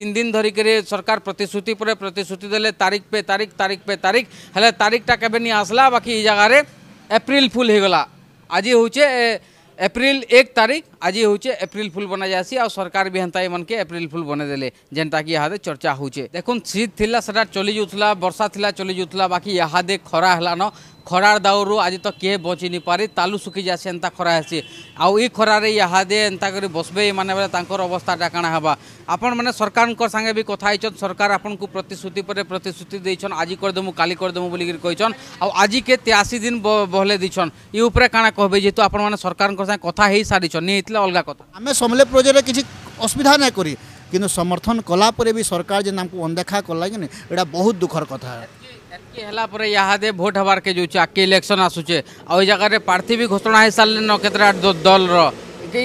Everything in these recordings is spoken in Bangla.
तीन दिन धरिक सरकार प्रतिश्रुति पर प्रतिश्रुति दे तारिख पे तारिख तारिख पे तारिख हेल्ले तारिखटा केवे नहीं आसला बाकी ये जगार एप्रिल फुल होगा आज हूँ एप्रिल एक तारीख आज हूँ एप्रिल फुल बना जासी और सरकार भी हेन्ता मन तो के एप्रिल फुल बने देले जेनटा कि यहादे चर्चा होचे देखो शीत थी से चली जाऊला बर्षा थी चली जाऊला बाकी यहाँ खरा हलान খরার দাউরু আজি তো কে বচি নি পারি তালু শুকি যাসে এন্তা খরা হেসি আউ ই খরারে ইহাদে এন্তা করে বসবে মানে বেলে তাঁকর অবস্থাটা কাণা হবা ଆପଣମାନେ ସରକାରଙ୍କ ସାଙ୍ଗେ ବି କଥା ହେଇଛନ୍ ସରକାର ଆପଣଙ୍କୁ ପ୍ରତିଶ୍ରୁତି ପରେ ପ୍ରତିଶ୍ରୁତି ଦେଇଛନ୍ ଆଜି କରିଦେମୁ କାଲି କରିଦେମୁ ବୋଲିକିରି କହିଛନ୍ ଆଉ ଆଜିକେ ତେୟାଅଶୀ ଦିନ ବହଲେ ଦେଇଛନ୍ ଇ ଉପରେ କାଣା କହିବେ ଯେହେତୁ ଆପଣମାନେ ସରକାରଙ୍କ ସାଙ୍ଗେ କଥା ହେଇସାରିଛନ୍ ନି ହେଇଥିଲେ ଅଲଗା କଥା ଆମେ ସମଲେପ ପ୍ରୋଜେକ୍ଟରେ କିଛି ଅସୁବିଧା ନାଇଁ କରି କିନ୍ତୁ ସମର୍ଥନ କଲାପରେ ବି ସରକାର ଯେନ୍ ଆମକୁ ଅଣଦେଖା କଲା କି ଏଇଟା ବହୁତ ଦୁଃଖର କଥା ଏତ୍କି ହେଲା ପରେ ଇହାଦେ ଭୋଟ୍ ହେବାର୍କେ ଯାଉଛେ ଆଗ୍କେ ଇଲେକ୍ସନ୍ ଆସୁଛେ ଆଉ ଏ ଜାଗାରେ ପ୍ରାର୍ଥୀ ବି ଘୋଷଣା ହେଇସାରିଲେନ କେତେଟା ଦଲ୍ର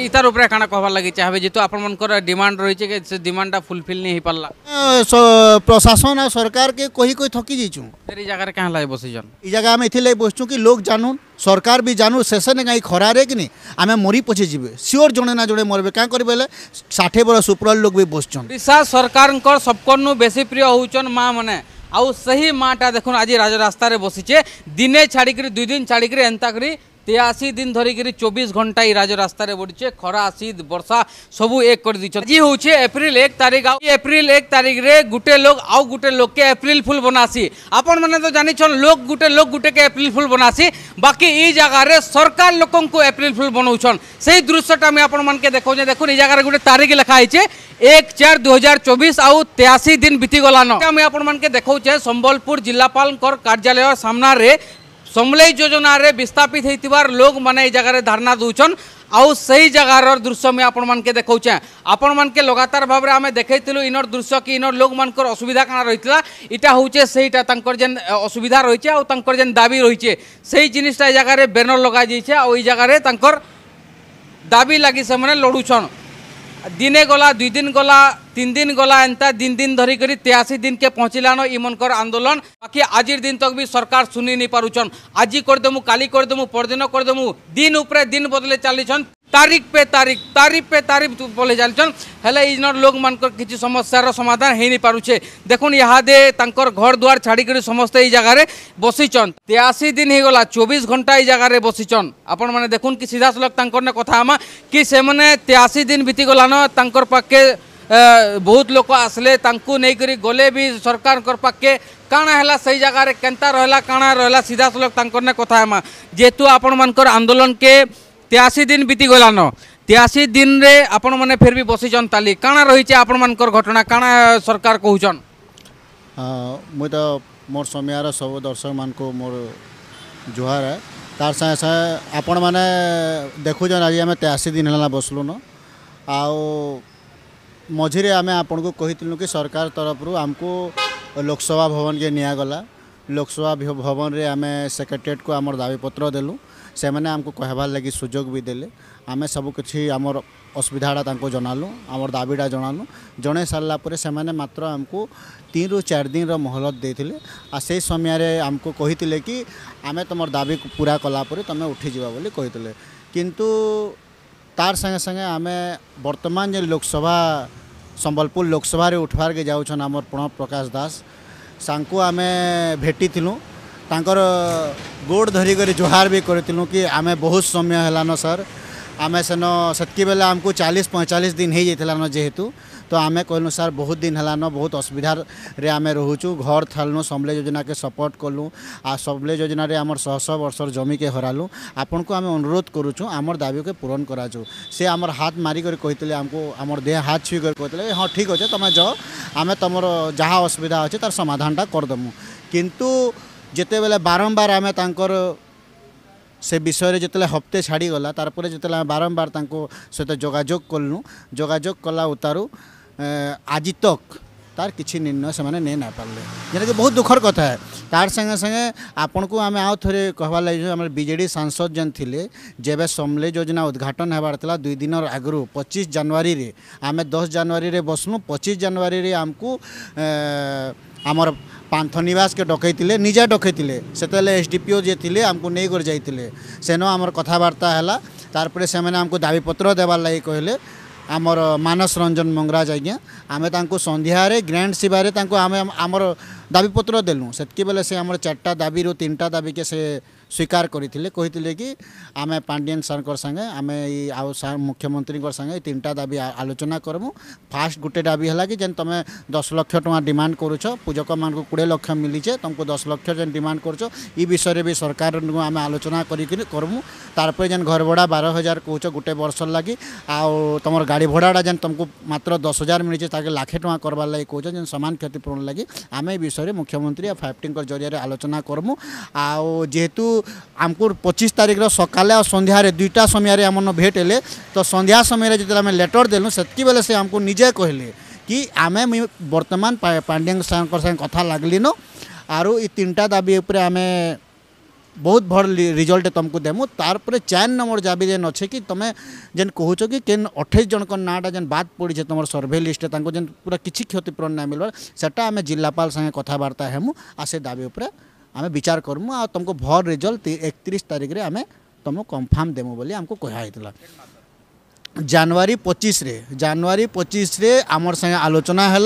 ইতার উপরে কানা কবার লাগি চাহবে যেহেতু আপনার ডিমান্ড রয়েছে সে ডিমান্ডটা ফুলফিল নিয়ে হয়ে হইপারলা প্রশাসন আর সরকারকে কই কই থকি যাইছু এই জায়গায় কেন লাগে বসিছন এই জায়গায় আমি এথিলাই বসছু কি লোক জানুন সরকার বি জানু শেষে না এই খরারে কি আমি মরি পছে যাবে সিওর জনে না জনে মরবে কেন করি বলে ষাঠে বড় সুপুরাল লোক বি বসছন ওড়িশা সরকারঙ্কর সবকনু বেশি প্রিয় হউছন মা মানে আউ সেই মাটা দেখুন আজি রাজরাস্তায় বসিছে দিনে ছাড়িকি দুই দিন ছাড়িকি এন্তা করি তেয়াশি দিন ধরি চব্বিশ ঘন্টা এই রাজরাস্তায় বড়ছে খরা শীত বর্ষা সবু এক করে দিচ্ছে আজ হচ্ছে এপ্রিল এক তারিখ এপ্রিল এক তারিখ রে গোটে লোক আউ গোটে লোককে এপ্রিল ফুল বনাসি আপন মানে তো জানিছন লোক গোটে লোক গোটেকে এপ্রিল ফুল বনাসি বাকি এই জায়গার সরকার লোককে এপ্রিল ফুল বনাউছন সেই দৃশ্যটা আমি আপন মানকে দেখাউছে দেখুন এই জায়গার গোটে তারিখ লেখা হয়েছে এক চার দু হাজার চব্বিশ আউ তেয়াশি দিন বিতিগলান আমি আপনার দেখাউছে সম্বলপুর জেলাপাল কার্যালয় সামনারে ସମଲେଇ ଯୋଜନାରେ ବିସ୍ଥାପିତ ହେଇଥିବାର ଲୋକମାନେ ଏଇ ଜାଗାରେ ଧାରଣା ଦେଉଛନ୍ ଆଉ ସେଇ ଜାଗାର ଦୃଶ୍ୟ ମୁଇଁ ଆପଣମାନକେ ଦେଖଉଛେଁ ଆପଣମାନକେ ଲଗାତାର ଭାବରେ ଆମେ ଦେଖେଇଥିଲୁ ଇନର ଦୃଶ୍ୟ କି ଇନର ଲୋକମାନଙ୍କର ଅସୁବିଧା କାଣା ରହିଥିଲା ଇଟା ହଉଛେ ସେଇଟା ତାଙ୍କର ଯେନ୍ ଅସୁବିଧା ରହିଛେ ଆଉ ତାଙ୍କର ଯେନ୍ ଦାବି ରହିଛେ ସେଇ ଜିନିଷଟା ଏ ଜାଗାରେ ବ୍ୟାନର ଲଗାଯାଇଛେ ଆଉ ଏଇ ଜାଗାରେ ତାଙ୍କର ଦାବି ଲାଗି ସେମାନେ ଲଢ଼ୁଛନ୍ দিনে গলা দুই দিন গলা তিন দিন গলা এন্তা দিন দিন ধরিকি তেয়াশি দিনকে পৌঁছিলান ইমনকর আন্দোলন বাকি আজির দিন তক বি সরকার শুনি নি পারুছন আজি করিদেমু কালি করিদেমু পরদিন করিদেমু দিন উপরে দিন বদলে চালিছন তারিখ পে তারিখ তারিখ পে তারিখ বলে চালছন হলে ইনর লোক মানকর কিছু সমস্যার সমাধান হয়ে পারুছে দেখুন ইহাদে তাঁকর ঘর দুয়ার ছাড়িকি সমস্ত এই জায়গায় বসিছন তেয়াশি দিন হয়ে গলা চব্বিশ ঘন্টা এই জায়গায় বসিছন আপন মানে দেখুন কি সিধা সলখ তাঁকর কথা আমা কি সে তেয়াশি দিন বিতিগলান তাঁকর পাখে ବହୁତ ଲୋକ ଆସିଲେ ତାଙ୍କୁ ନେଇକରି ଗଲେ ବି ସରକାରଙ୍କର ପାଖେ କାଣା ହେଲା ସେଇ ଜାଗାରେ କେନ୍ତା ରହିଲା କାଣା ରହିଲା ସିଧାସଳଖ ତାଙ୍କର କଥା ହେମା ଯେହେତୁ ଆପଣମାନଙ୍କର ଆନ୍ଦୋଳନକେ তেয়াশি দিন গলান তেয়াশি দিনে আপন মানে ফের বি বসিছন তালি কাଣା রয়েছে আপন মানকর ঘটনা কাଣା সরকার কহুছন মুই তো মোর সময়ার সব দর্শক মানুষ মোর জুহার তার সাথে সাথে আপন মানে দেখুছন আজ আমি তেয়াশি দিন হল বসলুন আও আমি আপনার কহিলু সরকার তরফর আমি লোকসভা ভবনকে लोकसभा भवन में आम सेक्रेटेट को आम दावीपत देलु से मैंने आमको कहबार लगी सुजोग भी दे आम सबकि असुविधाटा जनालु आम दाबीटा जनालु जन सारापुर से मात्र आमको तीन रु चार दिन रहलत दे से समय आमको कही कि आम तुम दाबी पूरा कलापुर तुम उठी बोली जा कि तार संगे संगे आम बर्तमान जो लोकसभा संबलपुर लोकसभा उठवार के जाऊन आम प्रणव प्रकाश दास आम भेटी तर गोड धरिक जुहार भी करूँ कि आम बहुत समय हलान सर आम सेन से बेले आमको चालीस पैंतालीस दिन हो जाइलान जेहेतु ତ ଆମେ କହିଲୁ ସାର୍ ବହୁତ ଦିନ ହେଲାନ ବହୁତ ଅସୁବିଧାରେ ଆମେ ରହୁଛୁ ଘର ଥାଲନୁ ସମଲେ ଯୋଜନାକେ ସପୋର୍ଟ କଲୁ ଆଉ ସମଲେ ଯୋଜନାରେ ଆମର ଶହ ଶହ ବର୍ଷର ଜମିକେ ହରାଲୁ ଆପଣଙ୍କୁ ଆମେ ଅନୁରୋଧ କରୁଛୁ ଆମର ଦାବିକେ ପୂରଣ କରାଯାଉ ସେ ଆମର ହାତ ମାରିକରି କହିଥିଲେ ଆମକୁ ଆମର ଦେହ ହାତ ଛୁଇକରି କହିଥିଲେ ହଁ ଠିକ୍ ଅଛେ ତୁମେ ଯାଅ ଆମେ ତୁମର ଯାହା ଅସୁବିଧା ଅଛି ତାର ସମାଧାନଟା କରିଦେମୁ କିନ୍ତୁ ଯେତେବେଳେ ବାରମ୍ବାର ଆମେ ତାଙ୍କର ସେ ବିଷୟରେ ଯେତେବେଳେ ହପ୍ତେ ଛାଡ଼ିଗଲା ତାପରେ ଯେତେବେଳେ ଆମେ ବାରମ୍ବାର ତାଙ୍କ ସହିତ ଯୋଗାଯୋଗ କଲୁ ଯୋଗାଯୋଗ କଲା ଉତାରୁ ଆଜି ତକ୍ ତାର କିଛି ନିର୍ଣ୍ଣୟ ସେମାନେ ନେଇ ନାଇପାରିଲେ ଯେନ୍ଟାକି ବହୁତ ଦୁଃଖର କଥା ହେ ତାର ସାଙ୍ଗେ ସାଙ୍ଗେ ଆପଣଙ୍କୁ ଆମେ ଆଉ ଥରେ କହିବାର ଲାଗି ଆମର ବିଜେଡ଼ି ସାଂସଦ ଯେନ୍ ଥିଲେ ଯେବେ ସମଲେ ଯୋଜନା ଉଦ୍ଘାଟନ ହେବାର ଥିଲା ଦୁଇ ଦିନର ଆଗରୁ ପଚିଶ ଜାନୁଆରୀରେ ଆମେ ଦଶ ଜାନୁଆରୀରେ ବସିଲୁ ପଚିଶ ଜାନୁଆରୀରେ ଆମକୁ ଆମର ପାନ୍ଥ ନିବାସକେ ଡକେଇଥିଲେ ନିଜେ ଡକେଇଥିଲେ ସେତେବେଳେ ଏସ୍ ଡି ପି ଓ ଯିଏ ଥିଲେ ଆମକୁ ନେଇକରି ଯାଇଥିଲେ ସେନ ଆମର କଥାବାର୍ତ୍ତା ହେଲା ତାପରେ ସେମାନେ ଆମକୁ ଦାବିପତ୍ର ଦେବାର ଲାଗି କହିଲେ आमर मानस रंजन मंगराज आज्ञा आम सन्ध्यारे ग्रैंड सीवारे आम आमर दाबीपत्र देलु से बेले से आम चार्टा दाबी तीन टा दाबी के से ସ୍ୱୀକାର କରିଥିଲେ କହିଥିଲେ କି ଆମେ ପାଣ୍ଡିଆନ ସାର୍ଙ୍କର ସାଙ୍ଗେ ଆମେ ଏଇ ଆଉ ସାର୍ ମୁଖ୍ୟମନ୍ତ୍ରୀଙ୍କ ସାଙ୍ଗେ ଏଇ ତିନିଟା ଦାବି ଆଲୋଚନା କରମୁ ଫାଷ୍ଟ ଗୋଟେ ଦାବି ହେଲା କି ଯେନ୍ ତୁମେ ଦଶ ଲକ୍ଷ ଟଙ୍କା ଡିମାଣ୍ଡ କରୁଛ ପୂଜକମାନଙ୍କୁ କୋଡ଼ିଏ ଲକ୍ଷ ମିଲିଛେ ତୁମକୁ ଦଶ ଲକ୍ଷ ଯେନ୍ ଡିମାଣ୍ଡ କରୁଛ ଇ ବିଷୟରେ ବି ସରକାରଙ୍କୁ ଆମେ ଆଲୋଚନା କରିକିରି କରମୁ ତାପରେ ଯେନ୍ ଘର ଭଡ଼ା ବାର ହଜାର କହୁଛ ଗୋଟେ ବର୍ଷ ଲାଗି ଆଉ ତୁମର ଗାଡ଼ି ଭଡ଼ାଟା ଯେନ୍ ତୁମକୁ ମାତ୍ର ଦଶ ହଜାର ମିଳିଛେ ତାକେ লাখে টাকা করবার লাগে কৌছেন যে সমান ক্ষতিপূরণ লাগি আমি এই বিষয়ে মুখ্যমন্ত্রী আর ফাইভ টিঙ্কর জরিয়া আলোচনা করমু আও যেহেতু आमको पचिश तारिखर सका और सन्धार दुईटा समय भेट हेले तो सन्ध्या समय जो आम लेटर देलु से बेले से आमको निजे कहले कि आम बर्तमान पांड्या कथ कथा लगलिन आरु ये तीन टा दाबी आम बहुत भल रिजल्ट तुमको देमु तार पर चार नंबर दाबी जेन अच्छे कि तुम जेन कहो कि अठाई जन नाँटा जेन बात पड़े तुम सर्भे लिस्ट जेन पूरा किसी क्षतिपूरण ना मिलवार से आम जिलापाल सागे कथबार्ता हेमु आ से दाबी आम विचार करमु आ तुमको रिजल्ट एक तीस तारीख में आम तुम कनफर्म देमु बोली आमको कहला जानुरी पचीस जानुरी पचीस आम संगे आलोचना है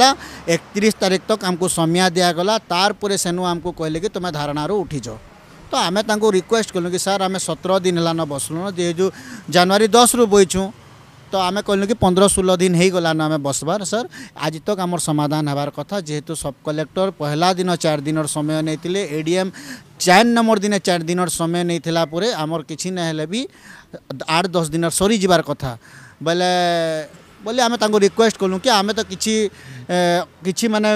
एक तीस तारीख तक आमको समय दिगला तार आमको कहले कि तुम्हें धारणा उठीज तो आम रिक्वेस्ट कलु कि सर आम सतर दिन है बसलुन जेहेतु जानुरी दस रु बोचूँ তো আমি কহিলু কি পনেরো ষোল দিন হয়েগলান আমি বসবার স্যার আজ তক আমার সমাধান হবার কথা যেহেতু সব কলেক্টর পহলা দিন চার দিনর সময় নিয়ে এডিএম চার নম্বর দিনে চার দিনর সময় নিয়ে পরে আমার কিছু না হলে বি আট দশ দিনর সরি যাবার কথা বেলে বলে আমি তাঙ্কু রিকোয়েস্ট কলু কি আমি তো কিছু কিছু মানে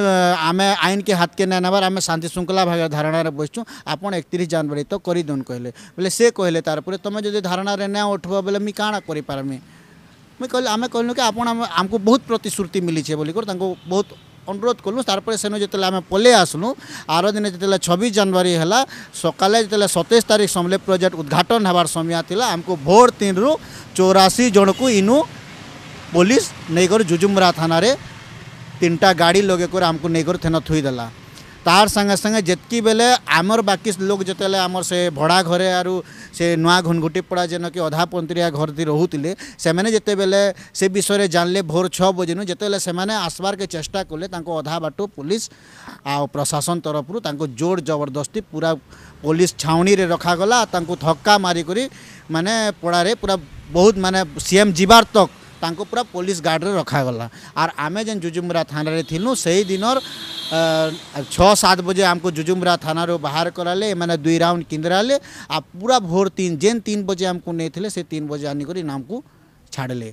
আমি আইনকে হাতকে না নেবার আমি শান্তি শৃঙ্খলা ভাবে ধারণার বসছু আপনার একত্রিশ জানুয়ারি তো করে দিন কহিলে বলে সে কহিলে তারপরে তুমি যদি ধারণার না উঠব বলে মুই কাଣା করে পারমি ମୁଇଁ କହିଲି ଆମେ କହିଲୁ କି ଆପଣ ଆମକୁ ବହୁତ ପ୍ରତିଶ୍ରୁତି ମିଳିଛେ ବୋଲିକରି ତାଙ୍କୁ ବହୁତ অনুরোধ করলু তারপরে সেন যেত আমি পলে আসলু আর দিনে যেত ছবিশ জানুয়ারি হল সকালে যেত সতেইশ তারিখ সমলে প্রোজেক্ট উদ্ঘাটন হবার সময় লা আমি ভোর তিন রু চৌরাশি জনকু ইনু পুলিশ নেইকর জুজুমরা থানার তিনটা গাড়ি লগে করে আমি নেইকর থেন থুইদেলা तार संगे संगे जितकी बेले आमर बाकी लोग जितेबले आमर से भड़ा घरे आरु से नुआ घुनघुटीपड़ा जेन कि अधा घर दी रोते से विषय जानले भोर छः बजेन जितेबले आसबार के चेषा कले अधा बाटू पुलिस आ प्रशासन तरफ जोर जबरदस्ती पूरा पुलिस छाउनी रे रखागला थक्का मारिक माने पड़ारे पूरा बहुत माने सीएम जीवार तक पूरा पुलिस गार्ड रे रखागला आर आम जेन जुजुमरा थाना थी से सेही दिनर છ સાત બજે આમકો જુજુમરા થાનારો બાહાર કરાલે એમાને દુઈ રાઉન્ડ કિંદરાલે આ પૂરા तीन તીન જેન તીન બજે આમકો નેઈથિલે बजे તીન બજે આનિકરી નામકુ છાડલે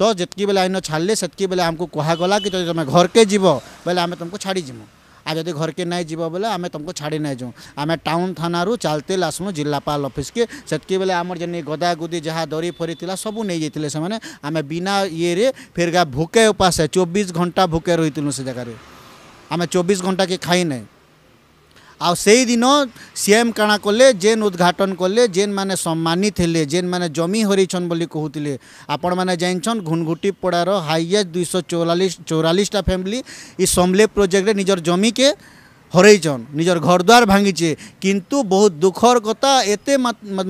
तो जितकी बेले आईन छाड़े से बेले आमको कहगला कि तुम तो घर के जीव बोले आम तुमको छाड़ी जीव आ जब घर के ना जीव बोले आम तुमको छाड़ी नहीं जाऊँ आम टाउन थाना चलते आसमु जिलापाल अफिस् के से बेले आम जन गदा गुदी जहाँ दरी फरी थी सब नहीं जाते आम बिना ये फेरगा भूके उपास चौबीस घंटा भूके रही से जगह ଆମେ ଚବିଶ ଘଣ୍ଟାକେ ଖାଇନେ ଆଉ ସେଇଦିନ ସିଏମ୍ କାଣା କଲେ ଯେନ୍ ଉଦ୍ଘାଟନ କଲେ ଯେନ୍ମାନେ ସମ୍ମାନିତ ହେଲେ ଯେନ୍ମାନେ ଜମି ହରେଇଛନ୍ ବୋଲି କହୁଥିଲେ ଆପଣମାନେ ଜାଣିଛନ୍ ଘୁନଘୁଟି ପଡ଼ାର ହାଇଏଷ୍ଟ ଦୁଇଶହ ଚଉରାଳିଶ ଚଉରାଳିଶଟା ଫ୍ୟାମିଲି ଇ ସମଲେ ପ୍ରୋଜେକ୍ଟରେ ନିଜର ଜମିକେ হরেইছন নিজের ঘরদ্বার ভাঙিছে কিন্তু বহুত দুঃখর কথা এতে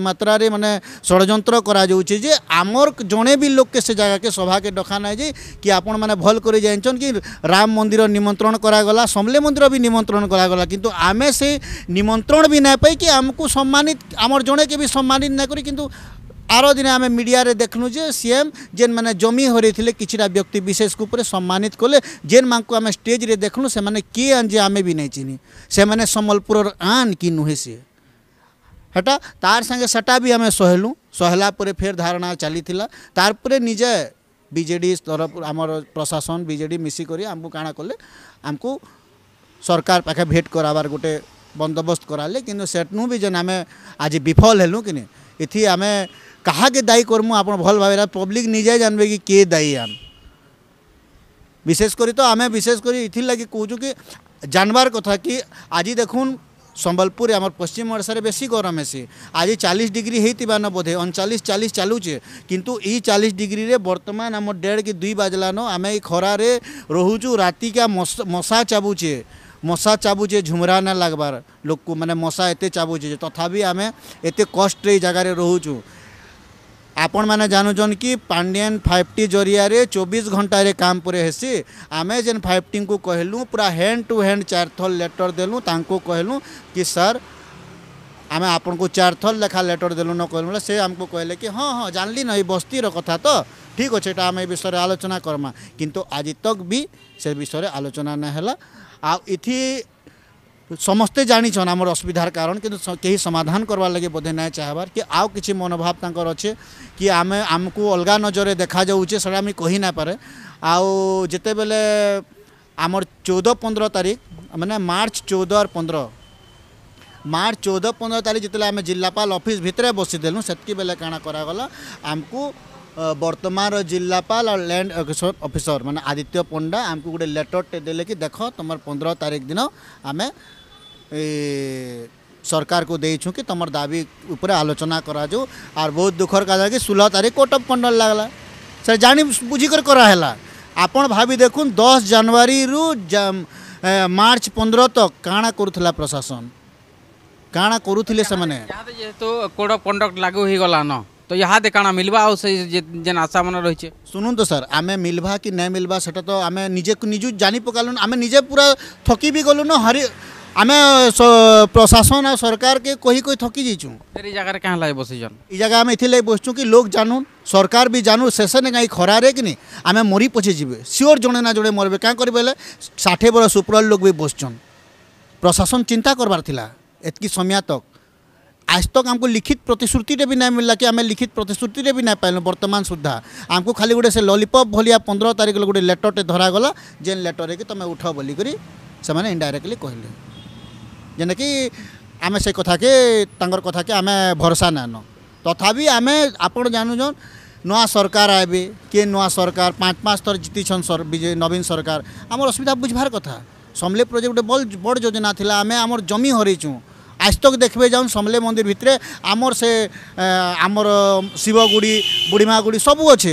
মাত্রার মানে ষড়যন্ত্র করা যাচ্ছে যে আমার জনে বি লোককে সে জায়গাকে সভাকে ডকা নাই যে কি আপন মানে ভল করে জাইছন কি রাম মন্দির নিমন্ত্রণ করা গলা সমলে মন্দির বি নিমন্ত্রণ করা গলা কিন্তু আমি সে নিমন্ত্রণ বি না পাই কি আমাকে সম্মানিত আমার জনেকে বি সম্মানিত না করি কিন্তু आर दिन आम मीडिया देखलूँ जे सीएम जेन मैंने जमी हरई कि व्यक्ति विशेष को सम्मानित कले जेन मैं आम स्टेज देखलूँ से मैंने किए आंजे आम भी नहीं चीनी से मैंने सम्बलपुर आन कि नुहे सी हेटा तार सागे सेटा भी आम सहलूँ सहला फेर धारणा चली निजे विजेडी तरफ आम प्रशासन विजेडी मिसिक आमको काण कले आमको सरकार पाखे भेट करावार गोटे बंदोबस्त कराले कि सेठनू भी जन आम आज विफल हलुँ कि इति आमें କାହାକେ ଦାୟୀ କର୍ମୁ ଆପଣ ଭଲ୍ ଭାବେ ପବ୍ଲିକ୍ ନିଜେ ଜାଣିବେ କି କିଏ ଦାୟୀ ଆମେ ବିଶେଷ କରି ତ ଆମେ ବିଶେଷ କରି ଏଥିର୍ଲାଗି କହୁଛୁ କି ଜାଣିବାର କଥା କି ଆଜି ଦେଖୁନ୍ ସମ୍ବଲପୁର ଆମର ପଶ୍ଚିମ ଓଡ଼ିଶାରେ ବେଶୀ ଗରମ ହେସି ଆଜି ଚାଳିଶ ଡିଗ୍ରୀ ହେଇଥିବାନ ବୋଧେ ଅଣଚାଳିଶ ଚାଳିଶ ଚାଲୁଛେ କିନ୍ତୁ ଇ ଚାଳିଶ ଡିଗ୍ରୀରେ ବର୍ତ୍ତମାନ ଆମ ଦେଢ଼ କି ଦୁଇ ବାଜିଲାନ ଆମେ ଏଇ ଖରାରେ ରହୁଛୁ ରାତିକା ମଶା ଚାବୁଛେ ମଶା ଚାବୁଛେ ଝୁମରା ନା ଲାଗ୍ବାର ଲୋକକୁ ମାନେ ମଶା ଏତେ ଚାବୁଛେ ତଥାପି ଆମେ ଏତେ କଷ୍ଟରେ ଏଇ ଜାଗାରେ ରହୁଛୁ ଆପଣମାନେ ଜାଣୁଛନ୍ କି ପାଣ୍ଡିଆନ୍ ଫାଇଭ୍ ଟି ଜରିଆରେ ଚବିଶ ଘଣ୍ଟାରେ କାମ ପରେ ହେସି ଆମେ ଯେନ୍ ଫାଇଭ୍ ଟିଙ୍କୁ କହିଲୁ ପୁରା ହ୍ୟାଣ୍ଡ ଟୁ ହ୍ୟାଣ୍ଡ ଚାରିଥର ଲେଟର୍ ଦେଲୁ ତାଙ୍କୁ କହିଲୁ କି ସାର୍ ଆମେ ଆପଣଙ୍କୁ ଚାରିଥର ଲେଖା ଲେଟର୍ ଦେଲୁ ନ କହିଲୁ ବୋଲେ ସେ ଆମକୁ କହିଲେ କି ହଁ ହଁ ଜାଣିଲି ନା ଏଇ ବସ୍ତିର କଥା ତ ଠିକ୍ ଅଛି ଏଇଟା ଆମେ ଏ ବିଷୟରେ ଆଲୋଚନା କର୍ମା କିନ୍ତୁ ଆଜି ତକ୍ ବି ସେ ବିଷୟରେ ଆଲୋଚନା ନାଇଁ ହେଲା ଆଉ ଇଥି ସମସ୍ତେ ଜାଣିଛନ୍ ଆମର ଅସୁବିଧାର କାରଣ କିନ୍ତୁ କେହି ସମାଧାନ କରବାର୍ ଲାଗି ବୋଧେ ନାଇଁ ଚାହବାର୍ କି ଆଉ କିଛି ମନୋଭାବ ତାଙ୍କର ଅଛେ କି ଆମେ ଆମକୁ ଅଲଗା ନଜରରେ ଦେଖାଯାଉଛେ ସେଟା ଆମେ କହି ନାଇପାରେ ଆଉ ଯେତେବେଲେ ଆମର ଚଉଦ ପନ୍ଦର ତାରିଖ ମାନେ ମାର୍ଚ୍ଚ ଚଉଦ ଆର୍ ପନ୍ଦର ମାର୍ଚ୍ଚ ଚଉଦ ପନ୍ଦର ତାରିଖ ଯେତେବେଳେ ଆମେ ଜିଲ୍ଲାପାଳ ଅଫିସ୍ ଭିତରେ ବସିଦେଲୁ ସେତିକି ବେଲେ କାଣା କରାଗଲା ଆମକୁ ବର୍ତ୍ତମାନର ଜିଲ୍ଲାପାଳ ଆଉ ଲ୍ୟାଣ୍ଡ ଅଫିସର ମାନେ ଆଦିତ୍ୟ ପଣ୍ଡା ଆମକୁ ଗୋଟେ ଲେଟର୍ଟେ ଦେଲେ କି ଦେଖ ତୁମର ପନ୍ଦର ତାରିଖ ଦିନ ଆମେ सरकार को छूँ कि तुम दाबी उपर आलोचना करा जो आर बहुत दुखर का कि षोलह तारीख कोटअप पंडल लगला सर जान बुझिकर कराला आप भाभी देख दस जानवर रु मार्च पंद्रह तक काण करूला प्रशासन काण कर कोड अफ कंडक्ट लागू हो गला न तो यहाँ दे काना मिलवा जन आशा मन रही सुनु तो सर आम मिलवा कि नहीं मिलवा सेटा तो आम निजे निजु जानी पकालु आम निजे पूरा थकी भी गलुन हरी ଆମେ ପ୍ରଶାସନ ଆଉ ସରକାରକେ କହି କହି ଥକି ଯାଇଛୁ ଏ ଜାଗାରେ କାଁ ଲାଗି ବସିଛନ୍ ଇ ଜାଗା ଆମେ ଏଥିର୍ ଲାଗି ବସିଛୁ କି ଲୋକ୍ ଜାନୁନ୍ ସରକାର ବି ଜାନୁ ଶେଷନେ କାହିଁ ଖରାରେ କି ନି ଆମେ ମରି ପଛେ ଯିବେ ସିଓର୍ ଜଣେ ନା ଜଣେ ମରିବେ କାଁ କରିବେ ହେଲେ ଷାଠିଏ ବରଷ ଉପର ଲୋକ୍ ବି ବସିଛନ୍ ପ୍ରଶାସନ ଚିନ୍ତା କରବାର ଥିଲା ଏତ୍କି ସମୟ ତକ୍ আজ তক আমি লিখিত প্রতিশ্রুতিরে বি না মিললা কি আমি লিখিত প্রতিশ্রুতিরে বি না পাইলু বর্তমান সুদ্ধা আমি খালি গোটে সে ললিপপ ভলিয়া পনেরো তারিখ গোটে লেটরটে ধরাগলা যে লেটরে কি তুমি উঠ বলিকি সে ইনডাইরেক্টলি কহিলেন ଯେନ୍ଟାକି ଆମେ ସେ କଥାକେ ତାଙ୍କର କଥାକେ ଆମେ ଭରସା ନାଇଁନ ତଥାପି ଆମେ ଆପଣ ଜାଣୁଛନ୍ ନୂଆ ସରକାର ଆଇବେ କିଏ ନୂଆ ସରକାର ପାଞ୍ଚ ପାଞ୍ଚ ଥର ଜିତିଛନ୍ ନବୀନ ସରକାର ଆମର ଅସୁବିଧା ବୁଝବାର କଥା ସମଲେ ପ୍ରୋଜେକ୍ଟ ଗୋଟେ ବଡ଼ ବଡ଼ ଯୋଜନା ଥିଲା ଆମେ ଆମର ଜମି ହରେଇଛୁ ଆଜ୍ ତକ୍ ଦେଖିବେ ଯାଉନ୍ ସମଲେ ମନ୍ଦିର ଭିତରେ ଆମର ସେ ଆମର ଶିବଗୁଡ଼ି ବୁଢ଼ୀମା ଗୁଡ଼ି ସବୁ ଅଛେ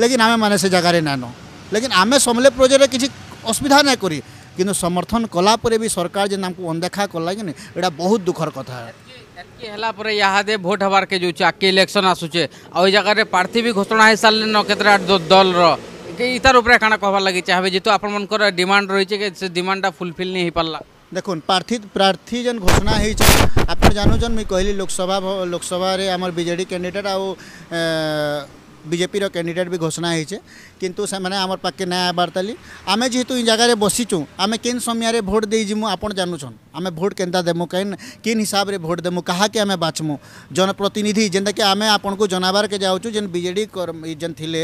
ଲେକିନ୍ ଆମେମାନେ ସେ ଜାଗାରେ ନାଇଁନ ଲେକିନ୍ ଆମେ ସମଲେ ପ୍ରୋଜେକ୍ଟରେ କିଛି ଅସୁବିଧା ନାଇଁ କରି কিন্তু সমর্থন কলাপরে বি সরকার যে আমি অনদেখা কলা কি এটা বহুত দুঃখর কথা হলাপরে ইয়াহাদে ভোট হবারকে যে আগে ইলেকশন আসুছে আই জায়গায় প্রার্থী বি ঘোষণা হয়ে সারলেন কেতটা দলর ইতার উপরে কানা কহবার লাগি চাহবে যেহেতু আপনার ডিমান্ড রয়েছে সে ডিমান্ডটা ফুলফিল নিয়ে হয়ে পারলা দেখুন প্রার্থী প্রার্থী যেন ঘোষণা হয়েছে আপনার জানুছেন মুই কহিলি লোকসভা লোকসভার আমার বিজেডি ক্যান্ডিডেট আর বিজেপির ক্যান্ডিডেট বি ঘোষণা হয়েছে কিন্তু সে মানে আমার পাখে না আবার তালি আমি যেহেতু এই জায়গায় বসিছু আমি কেন সময়ের ভোট দিয়ে যিমু আপনার জানুছন আমি ভোট কেনা দেমু কেন কেন হিসাবে ভোট দেমু কাহাকে আমি বাছমু জনপ্রতিনিধি যেটাকি আমি আপনার জনাবারকে যাওছু যে বিজেডি যে লে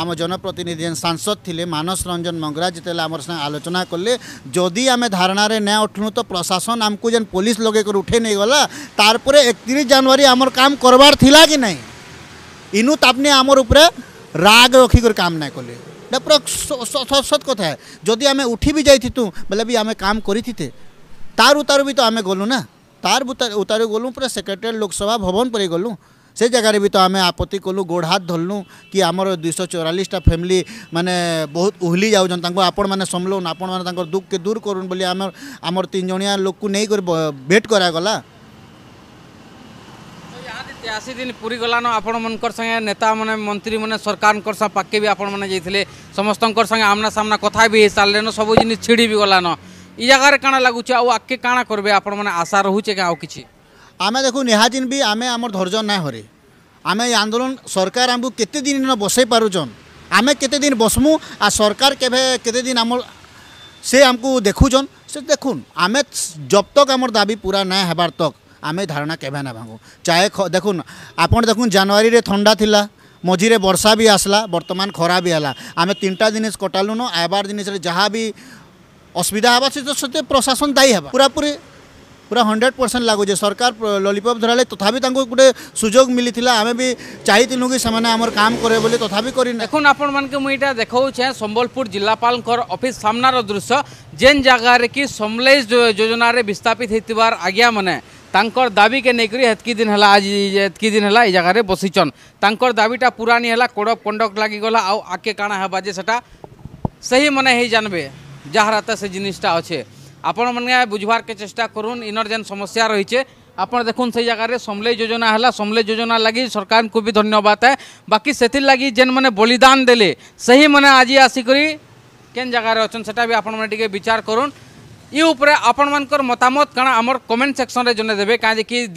আমার জনপ্রতিনিধি যে সাংসদ লে মানস রঞ্জন মঙ্গরা যেতলে আমার সঙ্গে আলোচনা কলে যদি আমি ধারণার না উঠলু তো প্রশাসন আমি যে পুলিশ লগে করে উঠে নিয়ে গলা তারপরে একত্রিশ জানুয়ারি আমার কাম করবার লা কি নাই ଇନୁ ତାପ୍ନେ ଆମର ଉପରେ ରାଗ ରଖିକରି କାମ ନାଇଁ କଲେ ଏଇଟା ପୁରା ସତ କଥା ଯଦି ଆମେ ଉଠି ବି ଯାଇଥିତୁ ବୋଲେ ବି ଆମେ କାମ କରିଥିତେ ତାର ଉତାରୁ ବି ତ ଆମେ ଗଲୁ ନା ତାର ଉତାରୁ ଗଲୁ ପୁରା ସେକ୍ରେଟେରୀ ଲୋକସଭା ଭବନ ପରେ ଗଲୁ ସେ ଜାଗାରେ ବି ତ ଆମେ ଆପତ୍ତି କଲୁ ଗୋଡ଼ ହାତ ଧରିଲୁ କି ଆମର ଦୁଇଶହ ଚଉରାଳିଶଟା ଫ୍ୟାମିଲି ମାନେ ବହୁତ ଉହଲି ଯାଉଛନ୍ତି ତାଙ୍କୁ ଆପଣମାନେ ସମ୍ଭଳୁନ୍ ଆପଣମାନେ ତାଙ୍କର ଦୁଃଖକେ ଦୂର କରୁନ୍ ବୋଲି ଆମର ଆମର ତିନି ଜଣିଆ ଲୋକକୁ ନେଇକରି ଭେଟ୍ କରାଗଲା তেয়াশি দিন পুরী গলান আপনার সঙ্গে নেতা মানে মন্ত্রী মানে সরকার সঙ্গে পাখে বি আপনার যাইলে সমস্ত সঙ্গে আমনা সামনা কথা বি সারলেন সবু জিনিস ছিড়ি বি গলান এই জায়গার কাণা লাগুছে আগে কাণা করবে আপনার আশা রহুছে কে আউ কিছু আমি দেখুন ইহাদিন বি আমি আমার ধৈর্য না হরে আমি এই আন্দোলন সরকার আমি কেতে দিন বসাই পুজন আমি কেতে দিন বসমু আর সরকার কেবে কেতে দিন আমার সে আমি দেখুছন সে দেখুন আমি জব তক আমার দাবি পুরা না হবার তক आम धारणा केवे ना भांगू चाहे देख आप देखु जानुरी थंडा था मझीरे बर्षा भी आसला बर्तमान खरा भी है आम तीन टा जिन कटालुन आबार जिन जहाँ भी असुविधा हे से तो सत्य प्रशासन दायी हाँ पूरा पूरी पूरा हंड्रेड परसेंट लगुचे सरकार ललिपप धराले तथा गोटे सुजोग मिली आम भी चाहूँ कि से आमर काम करे बोले तथा कर देखो आपण मानक मुझे देखे सम्बलपुर जिलापाल अफिस् सामनार दृश्य जेन जगार कि समलेश योजन विस्थापित होवार मैंने ତାଙ୍କର ଦାବିକେ ନେଇକରି ହେତ୍କି ଦିନ ହେଲା ଆଜି ହେତ୍କି ଦିନ ହେଲା ଏଇ ଜାଗାରେ ବସିଛନ୍ ତାଙ୍କର ଦାବିଟା ପୁରାନି ହେଲା କୋଡ଼ ପଣ୍ଡକ ଲାଗିଗଲା ଆଉ ଆଗକେ କାଣା ହେବା ଯେ ସେଟା ସେହିମାନେ ହିଁ ଜାଣିବେ ଯାହାର ହାତ ସେ ଜିନିଷଟା ଅଛେ ଆପଣମାନେ ବୁଝବାର୍କେ ଚେଷ୍ଟା କରୁନ୍ ଇନର ଯେନ୍ ସମସ୍ୟା ରହିଛେ ଆପଣ ଦେଖୁନ୍ ସେଇ ଜାଗାରେ ସମଲେଇ ଯୋଜନା ହେଲା ସମଲେଇ ଯୋଜନା ଲାଗି ସରକାରଙ୍କୁ ବି ଧନ୍ୟବାଦ ହେ ବାକି ସେଥିର୍ଲାଗି ଯେନ୍ମାନେ ବଳିଦାନ ଦେଲେ ସେହିମାନେ ଆଜି ଆସିକରି କେନ୍ ଜାଗାରେ ଅଛନ୍ ସେଟା ବି ଆପଣମାନେ ଟିକେ ବିଚାର କରୁନ୍ ये आपण मान मतामत कण आम कमेंट सेक्शन में जन देवे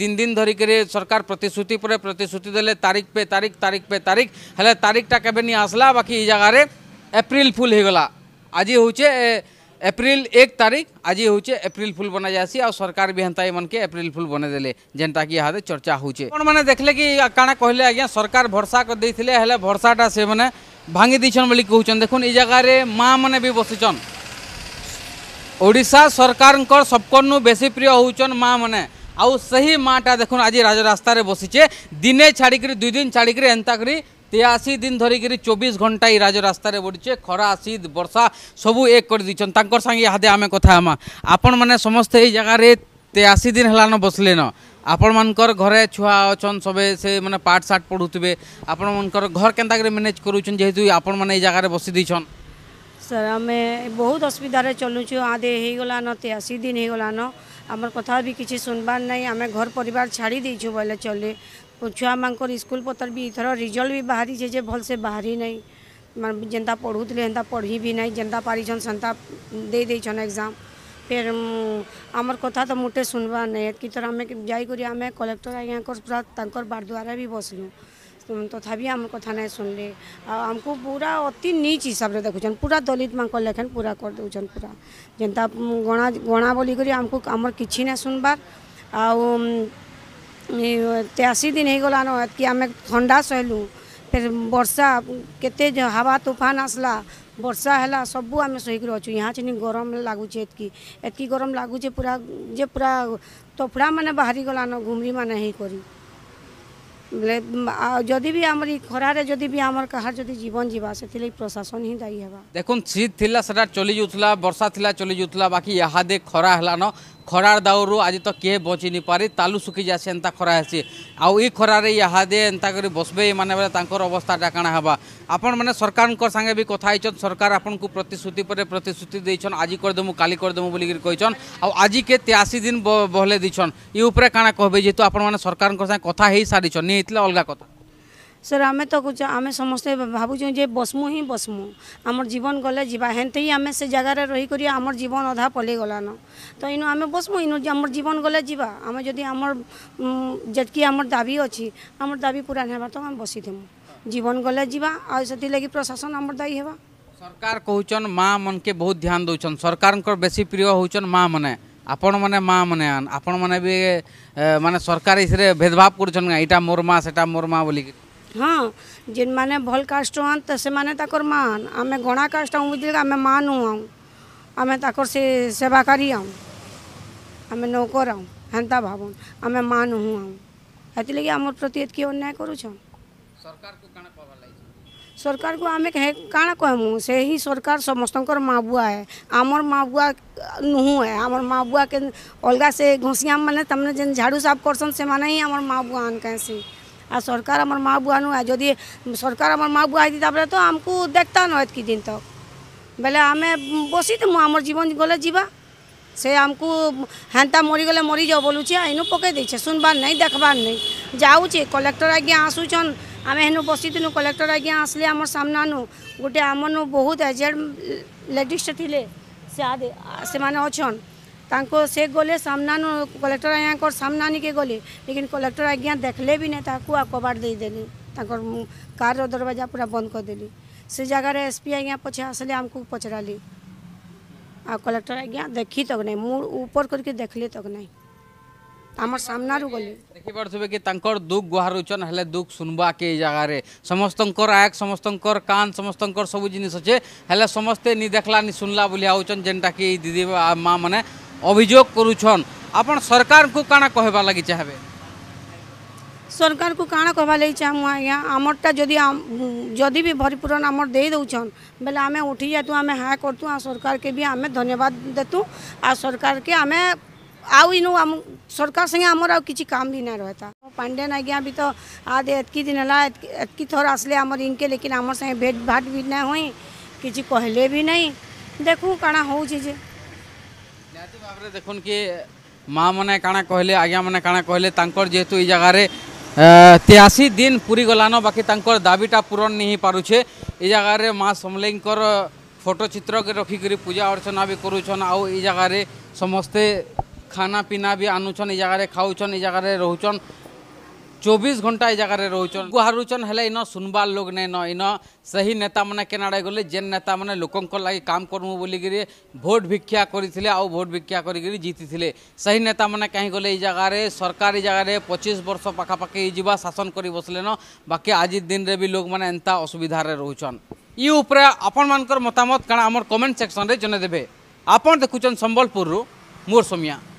दिन दिन धरिकी सरकार प्रतिश्रुति पर प्रतिश्रुति दे तारीख पे तारीख तारीख पे तारीख हेल्ले तारीखटा के आसला बाकी जगह एप्रिल फुल होगा आज हूचे एप्रिल एक तारीख आज हूचे एप्रिल फुल बना जासी सरकार भी हमता मन के एप्रिल फुल बने देले जेनटा कि यहाँ चर्चा होचे देखले कि कण कहले आज्ञा सरकार भरसा देते भरसाटा से मैंने भांगी दीछन बोली कहन देखुन ये जगह माँ मैंने भी बसीचन ଓଡ଼ିଶା ସରକାରଙ୍କର ସବକନୁ ବେଶୀ ପ୍ରିୟ ହେଉଛନ୍ ମା' ମାନେ ଆଉ ସେହି ମା'ଟା ଦେଖୁନ୍ ଆଜି ରାଜରାସ୍ତାରେ ବସିଛେ ଦିନେ ଛାଡ଼ିକିରି ଦୁଇ ଦିନ ଛାଡ଼ିକିରି ଏନ୍ତା କରି তেয়াশি দিন ধরিকি চব্বিশ ঘন্টা এই রাজরাস্তায় বড়ছে খরা শীত বর্ষা সবু এক করে দিচ্ছেন তাঁর সাথে ইহাদে আমি কথা হমা আপন মানে সমস্তে এই জায়গায় তেয়াশি দিন হলান বসলেন আপন মানকর ঘরে ছুয়া অছন সবে সে মানে পাঠ সাঠ পড়ুবে আপন মানকর ঘর কেন্তা করে ম্যানেজ করুছেন যেহেতু আপন মানে এই জায়গায় বসি দিয়েছেন ସାର୍ ଆମେ ବହୁତ ଅସୁବିଧାରେ ଚଲୁଛୁ ଆଦେ ହେଇଗଲାନ ତେୟାଅଶୀ ଦିନ ହେଇଗଲାନ ଆମର କଥା ବି କିଛି ଶୁଣବାର ନାହିଁ ଆମେ ଘର ପରିବାର ଛାଡ଼ି ଦେଇଛୁ ବୋଇଲେ ଚଲେ ଛୁଆମାନଙ୍କର ସ୍କୁଲ ପତ୍ର ବି ଏଥର ରିଜଲ୍ଟ ବି ବାହାରିଛେ ଯେ ଭଲସେ ବାହାରି ନାହିଁ ମାନେ ଯେନ୍ତା ପଢ଼ୁଥିଲେ ହେନ୍ତା ପଢ଼ି ବି ନାହିଁ ଯେନ୍ତା ପାରିଛନ୍ ସେନ୍ତା ଦେଇ ଦେଇଛନ୍ ଏକ୍ଜାମ୍ ଫେର୍ ଆମର କଥା ତ ମୋଟେ ଶୁଣବାର ନାହିଁ ଏତକି ଥର ଆମେ ଯାଇକରି ଆମେ କଲେକ୍ଟର ଆଜ୍ଞାଙ୍କର ପୁରା ତାଙ୍କର ବାର ଦ୍ୱାରା ବି ବସିଲୁ तो तभी हमको थाना सुनले हमको पूरा अति नीच हिसाब से देखुन पूरा दलित मान लेखन पूरा कर दून पूरा जेनता गणा गणा बोलिक हमको आमर कि ना सुनबार आउ तेयासी दिन हो गलान कि आम ठंडा सहलु फिर बर्षा के हावा तूफान आसला ବର୍ଷା ହେଲା ସବୁ ଆମେ ଶୋଇକରି ଅଛୁ ଏହା ଚିନି ଗରମ ଲାଗୁଛି ଏତ୍କି ଏତ୍କି ଗରମ पूरा ପୁରା ଯେ ପୁରା ତଫଡ଼ା ମାନେ ବାହାରିଗଲାନ ଘୁମରି ମାନେ ହେଇକରି ବେଲେ ଯଦି ବି ଆମର ଏଇ ଖରାରେ ଯଦି ବି ଆମର କାହାର ଯଦି ଜୀବନ ଯିବା ସେଥିଲାଗି ପ୍ରଶାସନ ହିଁ ଦାୟୀ ହେବା ଦେଖୁନ୍ ଶୀତ ଥିଲା ସେଟା ଚଲି ଯାଉଥିଲା ବର୍ଷା ଥିଲା ଚଲି ଯାଉଥିଲା ବାକି ଇହାଦେ ଖରା ହେଲାନ ଖରାର ଦାଉରୁ ଆଜି ତ କିଏ ବଞ୍ଚି ନି ପାରି ତାଲୁ ଶୁଖି ଯାଏସି ଏନ୍ତା ଖରା ହେସି ଆଉ ଇ ଖରାରେ ଇହାଦେ ଏନ୍ତା କରି ବସବେ ଏମାନେ ବେଲେ ତାଙ୍କର ଅବସ୍ଥାଟା କାଣା ହେବା ଆପଣମାନେ ସରକାରଙ୍କ ସାଙ୍ଗେ ବି କଥା ହେଇଛନ୍ ସରକାର ଆପଣଙ୍କୁ ପ୍ରତିଶ୍ରୁତି ପରେ ପ୍ରତିଶ୍ରୁତି ଦେଇଛନ୍ ଆଜି କରିଦେମୁ କାଲି କରିଦେମୁ ବୋଲିକିରି କହିଛନ୍ ଆଉ ଆଜିକେ ତେୟାଅଶୀ ଦିନ ବହଲେ ଦେଇଛନ୍ ଇ ଉପରେ କାଣା କହିବେ ଯେହେତୁ ଆପଣମାନେ ସରକାରଙ୍କ ସାଙ୍ଗେ କଥା ହେଇସାରିଛନ୍ ନି ହେଇଥିଲେ ଅଲଗା କଥା ସାର୍ ଆମେ ତ ଆମେ ସମସ୍ତେ ଭାବୁଛୁ ଯେ ବସ୍ମୁ ହିଁ ବସ୍ମୁ ଆମର ଜୀବନ ଗଲେ ଯିବା ହେନ୍ତି ହିଁ ଆମେ ସେ ଜାଗାରେ ରହିକରି ଆମର ଜୀବନ ଅଧା ପଲେଇଗଲାନ ତ ଇନୁ ଆମେ ବସ୍ମୁ ଇନୁ ଆମର ଜୀବନ ଗଲେ ଯିବା ଆମେ ଯଦି ଆମର ଯେତ୍କି ଆମର ଦାବି ଅଛି ଆମର ଦାବି ପୁରା ହେବା ତ ଆମେ ବସିଥିମୁ ଜୀବନ ଗଲେ ଯିବା ଆଉ ସେଥିଲାଗି ପ୍ରଶାସନ ଆମର ଦାୟୀ ହେବା ସରକାର କହୁଛନ୍ ମା ମନକେ ବହୁତ ଧ୍ୟାନ ଦଉଛନ୍ ସରକାରଙ୍କର ବେଶୀ ପ୍ରିୟ ହଉଛନ୍ ମା ମାନେ ଆପଣମାନେ ମା ମାନେ ଆପଣମାନେ ବି ମାନେ ସରକାର ଏଥିରେ ଭେଦଭାବ କରୁଛନ୍ ଏଇଟା ମୋର ମା ସେଟା ମୋର ମା ବୋଲିକି हाँ जिन मैंने भल कास्ट हाँ से मैंने मान आम गणा कास्ट आऊँ बुझे आम मान हूँ आऊँ आम से सेवा करी आऊँ आम नौकर आऊँ हेन्ता भाव आम मान हूँ आऊँ हेती आम प्रति ये अन्याय कर सरकार को आम कण कहमु से ही सरकार समस्त माँ बुआ है आमर माँ बुआ नुह है आम माँ बुआ के अलग से घसीआम मैंने तमें जेन झाड़ू साफ करसन से मैंने ही आम माँ बुआ आन कैसी আর সরকার আমার মা বুয়ানু আর যদি সরকার আমার মা বুয়া দিই তারপরে তো আমি দেখতা নয় কি দিন তক বেলে আমি বসি দেবো আমার জীবন গলে যা সে আমি মরি গেলে মরি যাও বলুছে এনু পকাই দিয়েছে শুনবার নেই দেখবার নেই যাওছে কলেক্টর আজ্ঞা আসুছন আমি হেনু বসিথিনু কলেক্টর আজ্ঞা আসলে আমার সামনানু গোটে আমার বহুত এজেড লেডিসটা থিলে সে সেমানে অছন ताको से गले सामना कलेक्टर आज्ञा सामना के गले लेकिन कलेक्टर आज्ञा देखले भी नहीं था कबाट दे देली कार दरवाजा पूरा बंद कर देली से जगार एसपी आज्ञा पचे आसले आमको पचरली आ कलेक्टर आज्ञा देखी तक नहीं मुड़ ऊपर करके देखले तक नहीं आम सामना गले देखी पड़े कि दुख गुहारूचन दुख सुनवा के जगार समस्त आग समस्त कान समस्त सब जिन अच्छे समस्ते नि देखला नि सुनला बोली आउचन जेनटा कि दीदी माँ मैंने अभोग कर सरकार को कण कह लगी चाहे सरकार को काण कहवा चाहमु आज्ञा आमरटा जदि जदि भी भरपूरण आम दे दौन बेले आम उठी जातु आम हाँ कर सरकार के भी आम धन्यवाद देतु आ सरकार के आम आउ इनु आम सरकार संगे आमर आ कि काम भी नहीं रहता पांडे आज्ञा भी तो आदि एतक दिन है थर आसले आम इनके लेकिन आम संगे भेट भाट भी ना हुई किसी कहले भी नहीं देखू काण हो দেখুন কি মা মানে কাଣା কহিলে আজ্ঞা মানে কাଣା কহিলে তাঁর যেহেতু এই জায়গার তেয়াশি দিন পুরী গলান বাকি তাঁর দাবিটা পূরণ নিহি পারুছে এই জায়গার মা সমলেঙ্কর ফটোচিত্রকে রক্ষিকি পূজা অর্চনা বি করুছেন আউ এই জায়গার সমস্তে খানা পিনা বি আনুছেন এই জায়গায় খাওছেন এই জায়গায় রহুছেন চবিশ ঘন্টা এই জায়গায় রোচন হারুচন হলে ইন শুনবার লোক নেই ন ইন সেই নেতা মানে কেনাড়ে গলে যে নেতা মানে লোকঙ্ক লাগে কাম করমু বলিকি ভোট ভিক্ষা করে আও ভোট ভিক্ষা করি জিতিলে সেই নেতা মানে কাহি গলে এই জায়গায় সরকার এই জায়গায় পঁচিশ বর্ষ পাখাপাখি যা শাসন করে বসলে ন বাকি আজির দিনরে বি লোক মানে এন্তা অসুবিধার রোচন ই উপরে আপন মতামত কারণ আমার কমেন্ট সেকশন জনাইদেবে আপন দেখুছেন সম্বলপুর মোর সোমিয়া